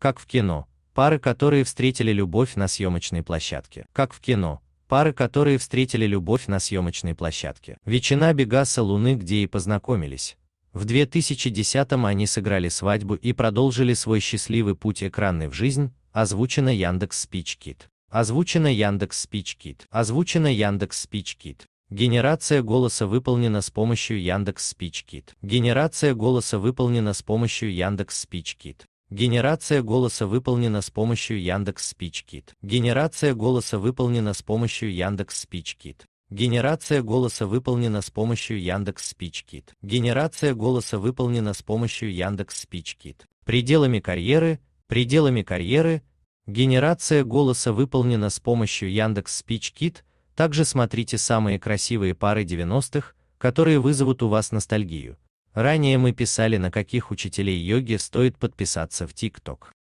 Как в кино, пары, которые встретили любовь на съемочной площадке. Как в кино, пары, которые встретили любовь на съемочной площадке. Вечина Бегаса Луны, где и познакомились. В 2010-м они сыграли свадьбу и продолжили свой счастливый путь экранный в жизнь, озвучено Яндекс Спичкит. Озвучено Яндекс Спичкит. Озвучено Яндекс Спичкит. Генерация голоса выполнена с помощью Яндекс Спичкит. Генерация голоса выполнена с помощью Яндекс Спичкит. Генерация голоса выполнена с помощью Яндекс SpeechKit. Генерация голоса выполнена с помощью Яндекс SpeechKit. Генерация голоса выполнена с помощью Яндекс SpeechKit. Генерация голоса выполнена с помощью Яндекс SpeechKit. Пределами карьеры, пределами карьеры, генерация голоса выполнена с помощью Яндекс SpeechKit. Также смотрите самые красивые пары 90-х, которые вызовут у вас ностальгию. Ранее мы писали, на каких учителей йоги стоит подписаться в ТикТок.